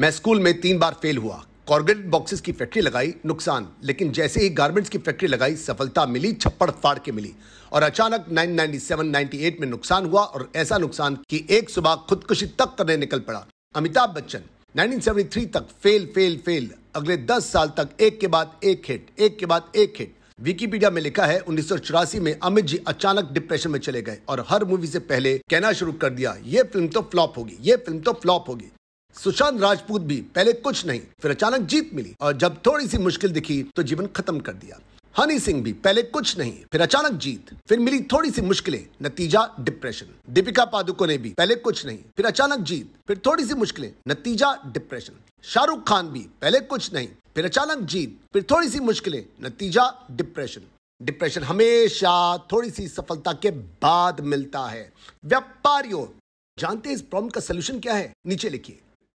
मैं स्कूल में तीन बार फेल हुआ कॉर्गेट बॉक्सेस की फैक्ट्री लगाई नुकसान लेकिन जैसे ही गारमेंट्स की फैक्ट्री लगाई सफलता मिली छप्पड़ फाड़ के मिली और अचानक 997 98 में नुकसान हुआ और ऐसा नुकसान कि एक सुबह खुदकुशी तक करने निकल पड़ा अमिताभ बच्चन 1973 तक फेल फेल फेल अगले 10 साल तक एक के बाद एक हिट एक के बाद एक हिट विकीपीडिया में लिखा है उन्नीस में अमित जी अचानक डिप्रेशन में चले गए और हर मूवी से पहले कहना शुरू कर दिया ये फिल्म तो फ्लॉप होगी ये फिल्म तो फ्लॉप होगी सुशांत राजपूत भी पहले कुछ नहीं फिर अचानक जीत मिली और जब थोड़ी सी मुश्किल दिखी तो जीवन खत्म कर दिया हनी सिंह भी पहले कुछ नहीं फिर अचानक जीत फिर मिली थोड़ी सी मुश्किलें नतीजा डिप्रेशन दीपिका पादुकोण ने भी पहले कुछ नहीं फिर अचानक जीत फिर थोड़ी सी मुश्किलें नतीजा डिप्रेशन शाहरुख खान भी पहले कुछ नहीं फिर अचानक जीत फिर थोड़ी सी मुश्किलें नतीजा डिप्रेशन डिप्रेशन हमेशा थोड़ी सी सफलता के बाद मिलता है व्यापारियों जानते हैं इस प्रॉब्लम का सोल्यूशन क्या है नीचे लिखिए